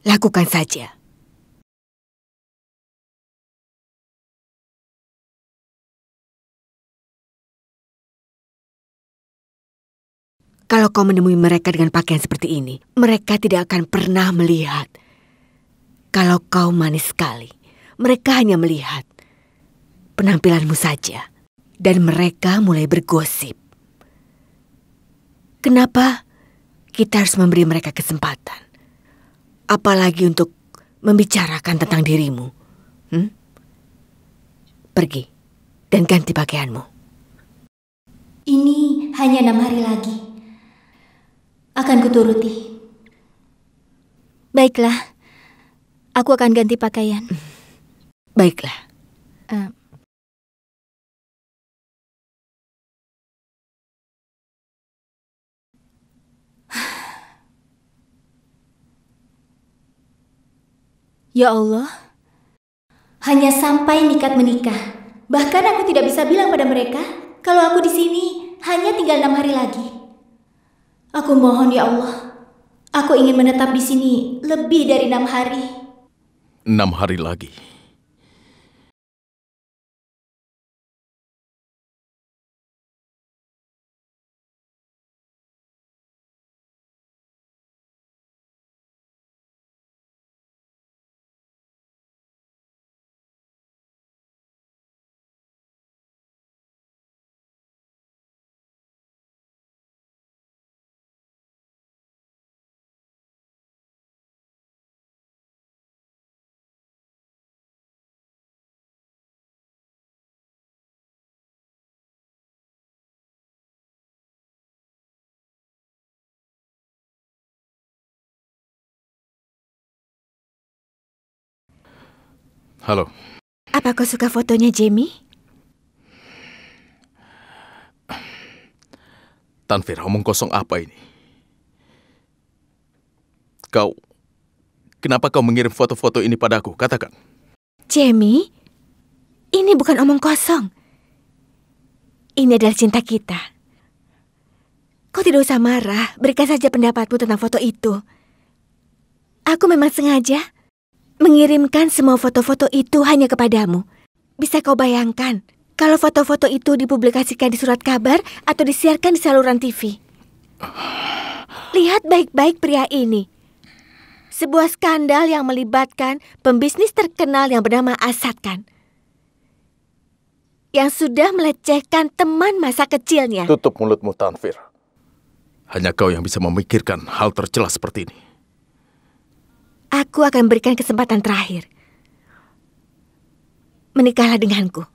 Lakukan saja. Kalau kau menemui mereka dengan pakaian seperti ini, mereka tidak akan pernah melihat. Kalau kau manis sekali, mereka hanya melihat penampilanmu saja. Dan mereka mulai bergosip. Kenapa kita harus memberi mereka kesempatan? apalagi untuk membicarakan tentang dirimu. Hmm? Pergi dan ganti pakaianmu. Ini hanya enam hari lagi. Akan kuturuti. Baiklah, aku akan ganti pakaian. Baiklah. Uh, Ya Allah, hanya sampai nikat menikah. Bahkan aku tidak bisa bilang pada mereka kalau aku di sini hanya tinggal enam hari lagi. Aku mohon ya Allah, aku ingin menetap di sini lebih dari enam hari. Enam hari lagi. Halo. Apa kau suka fotonya Jamie? Tanvir, omong kosong apa ini? Kau, kenapa kau mengirim foto-foto ini padaku? Katakan. Jamie, ini bukan omong kosong. Ini adalah cinta kita. Kau tidak usah marah, berikan saja pendapatmu tentang foto itu. Aku memang sengaja mengirimkan semua foto-foto itu hanya kepadamu. Bisa kau bayangkan kalau foto-foto itu dipublikasikan di surat kabar atau disiarkan di saluran TV. Lihat baik-baik pria ini. Sebuah skandal yang melibatkan pembisnis terkenal yang bernama Asad kan? Yang sudah melecehkan teman masa kecilnya. Tutup mulutmu, Tanfir. Hanya kau yang bisa memikirkan hal tercela seperti ini. Aku akan berikan kesempatan terakhir. Menikahlah denganku.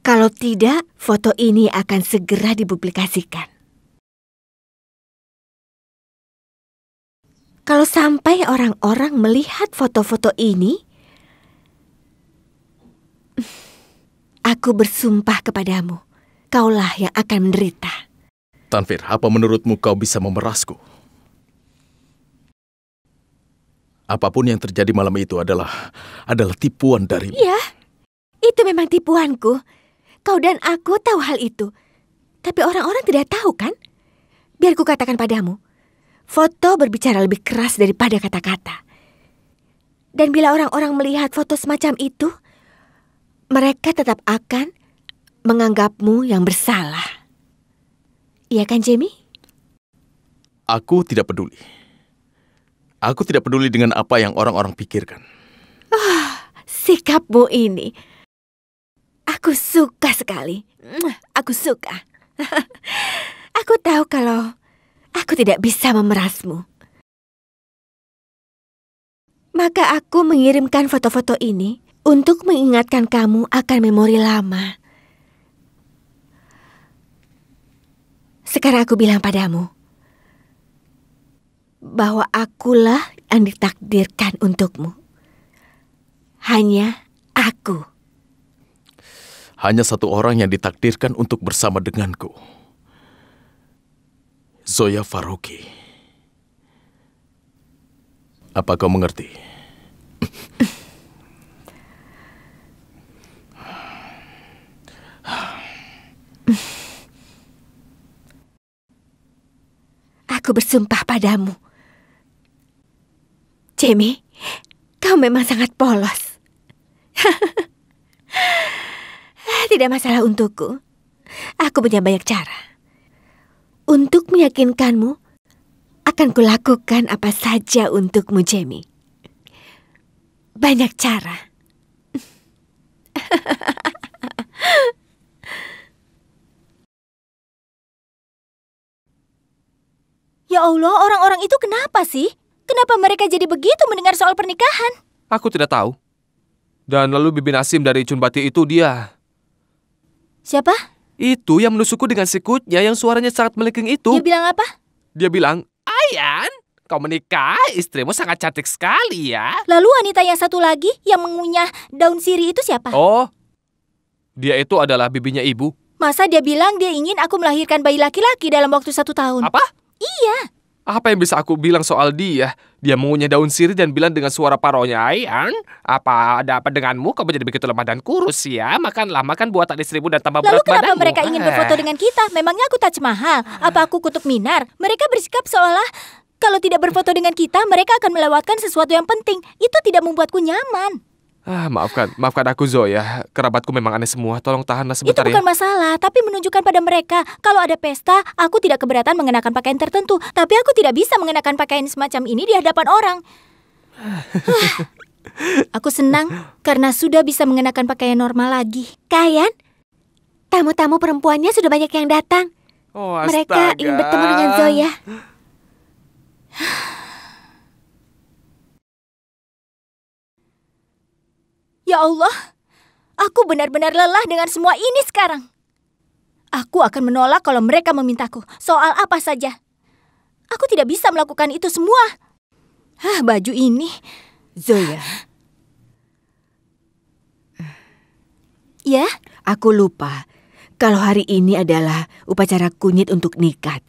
Kalau tidak, foto ini akan segera dipublikasikan. Kalau sampai orang-orang melihat foto-foto ini, aku bersumpah kepadamu, kaulah yang akan menderita. Tanfir, apa menurutmu kau bisa memerasku? Apapun yang terjadi malam itu adalah adalah tipuan dari. Iya, itu memang tipuanku. Kau dan aku tahu hal itu. Tapi orang-orang tidak tahu kan? Biar ku katakan padamu. Foto berbicara lebih keras daripada kata-kata. Dan bila orang-orang melihat foto semacam itu, mereka tetap akan menganggapmu yang bersalah. Iya kan, Jamie? Aku tidak peduli. Aku tidak peduli dengan apa yang orang-orang pikirkan. Oh, ah, sikapmu ini. Aku suka sekali. Aku suka. aku tahu kalau aku tidak bisa memerasmu. Maka aku mengirimkan foto-foto ini untuk mengingatkan kamu akan memori lama. Sekarang aku bilang padamu, bahwa akulah yang ditakdirkan untukmu. Hanya aku. Hanya satu orang yang ditakdirkan untuk bersama denganku. Zoya Faruqi. Apa kau mengerti? Aku bersumpah padamu Jamie, kau memang sangat polos. Tidak masalah untukku. Aku punya banyak cara. Untuk meyakinkanmu, akan kulakukan apa saja untukmu, Jamie. Banyak cara. ya Allah, orang-orang itu kenapa sih? Kenapa mereka jadi begitu mendengar soal pernikahan? Aku tidak tahu. Dan lalu Bibi Asim dari Cunbati itu dia. Siapa? Itu yang menusukku dengan sikutnya yang suaranya sangat melengking itu. Dia bilang apa? Dia bilang, Ayan, kau menikah, istrimu sangat cantik sekali ya. Lalu wanita yang satu lagi yang mengunyah daun siri itu siapa? Oh, dia itu adalah bibinya ibu. Masa dia bilang dia ingin aku melahirkan bayi laki-laki dalam waktu satu tahun? Apa? Iya. Apa yang bisa aku bilang soal dia? Dia mengunyah daun sirih dan bilang dengan suara paronya, Ayang, apa ada apa denganmu? Kau menjadi begitu lemah dan kurus ya? Makanlah, makan buatan istrimu dan tambah Lalu berat badanmu. Lalu kenapa mereka ingin berfoto ah. dengan kita? Memangnya aku tak mahal? Apa aku kutuk minar? Mereka bersikap seolah kalau tidak berfoto dengan kita, mereka akan melewatkan sesuatu yang penting. Itu tidak membuatku nyaman. Ah, maafkan, maafkan aku Zoya. ya. Kerabatku memang aneh semua. Tolong tahanlah sebentar ya. Itu bukan ya. masalah, tapi menunjukkan pada mereka kalau ada pesta, aku tidak keberatan mengenakan pakaian tertentu, tapi aku tidak bisa mengenakan pakaian semacam ini di hadapan orang. Ah. aku senang karena sudah bisa mengenakan pakaian normal lagi. Kayan, tamu-tamu perempuannya sudah banyak yang datang. Oh, astaga. Mereka ingin bertemu dengan Zoya. Allah, aku benar-benar lelah dengan semua ini sekarang. Aku akan menolak kalau mereka memintaku soal apa saja. Aku tidak bisa melakukan itu semua. Hah, baju ini. Zoya. Ya? Aku lupa kalau hari ini adalah upacara kunyit untuk nikat.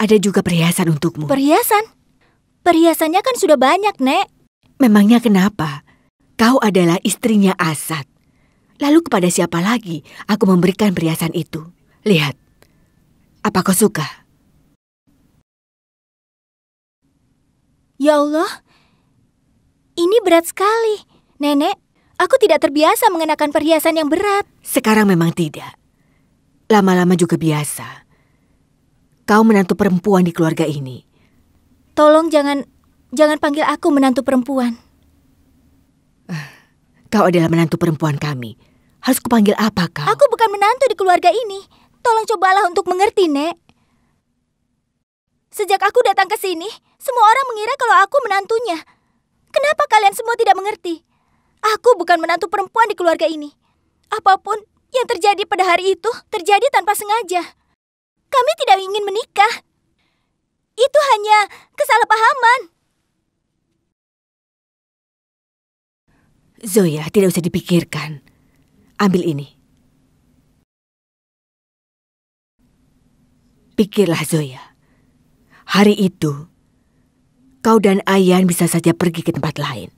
Ada juga perhiasan untukmu. Perhiasan? Perhiasannya kan sudah banyak, Nek. Memangnya kenapa? Kau adalah istrinya Asad. Lalu kepada siapa lagi aku memberikan perhiasan itu? Lihat, apa kau suka? Ya Allah, ini berat sekali. Nenek, aku tidak terbiasa mengenakan perhiasan yang berat. Sekarang memang tidak. Lama-lama juga biasa. Kau menantu perempuan di keluarga ini. Tolong jangan jangan panggil aku menantu perempuan. Kau adalah menantu perempuan kami. Harus kupanggil apa kau? Aku bukan menantu di keluarga ini. Tolong cobalah untuk mengerti, Nek. Sejak aku datang ke sini, semua orang mengira kalau aku menantunya. Kenapa kalian semua tidak mengerti? Aku bukan menantu perempuan di keluarga ini. Apapun yang terjadi pada hari itu terjadi tanpa sengaja. Kami tidak ingin menikah. Itu hanya kesalahpahaman. Zoya, tidak usah dipikirkan. Ambil ini. Pikirlah, Zoya. Hari itu, kau dan Ayan bisa saja pergi ke tempat lain.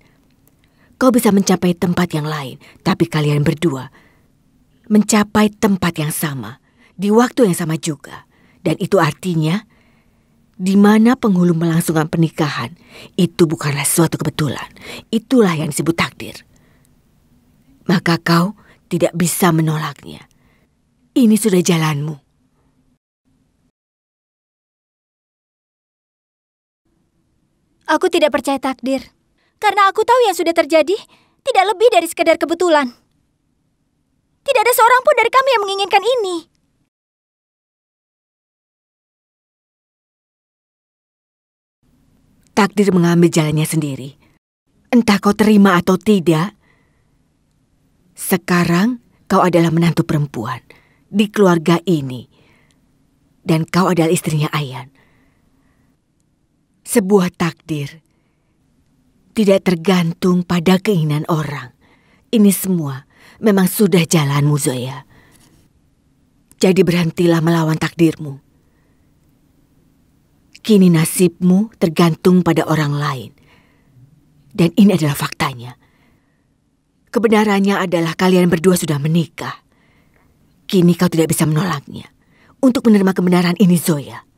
Kau bisa mencapai tempat yang lain, tapi kalian berdua mencapai tempat yang sama, di waktu yang sama juga. Dan itu artinya, di mana penghulu melangsungkan pernikahan, itu bukanlah suatu kebetulan. Itulah yang disebut takdir maka kau tidak bisa menolaknya. Ini sudah jalanmu. Aku tidak percaya takdir. Karena aku tahu yang sudah terjadi tidak lebih dari sekedar kebetulan. Tidak ada seorang pun dari kami yang menginginkan ini. Takdir mengambil jalannya sendiri. Entah kau terima atau tidak, sekarang kau adalah menantu perempuan di keluarga ini. Dan kau adalah istrinya Ayan. Sebuah takdir tidak tergantung pada keinginan orang. Ini semua memang sudah jalanmu, Zoya. Jadi berhentilah melawan takdirmu. Kini nasibmu tergantung pada orang lain. Dan ini adalah faktanya. Kebenarannya adalah kalian berdua sudah menikah. Kini kau tidak bisa menolaknya. Untuk menerima kebenaran ini, Zoya.